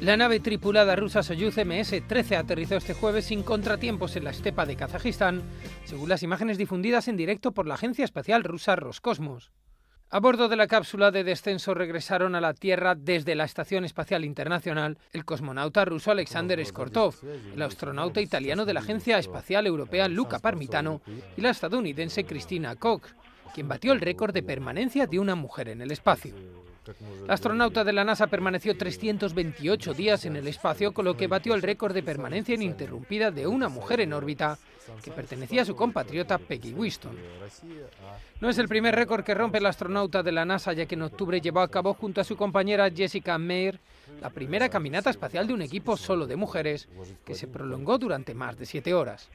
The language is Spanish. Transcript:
La nave tripulada rusa Soyuz MS-13 aterrizó este jueves sin contratiempos en la estepa de Kazajistán, según las imágenes difundidas en directo por la agencia espacial rusa Roscosmos. A bordo de la cápsula de descenso regresaron a la Tierra desde la Estación Espacial Internacional el cosmonauta ruso Alexander Skortov, el astronauta italiano de la Agencia Espacial Europea Luca Parmitano y la estadounidense Christina Koch, quien batió el récord de permanencia de una mujer en el espacio. La astronauta de la NASA permaneció 328 días en el espacio, con lo que batió el récord de permanencia ininterrumpida de una mujer en órbita, que pertenecía a su compatriota Peggy Winston. No es el primer récord que rompe la astronauta de la NASA, ya que en octubre llevó a cabo junto a su compañera Jessica Mayer la primera caminata espacial de un equipo solo de mujeres, que se prolongó durante más de siete horas.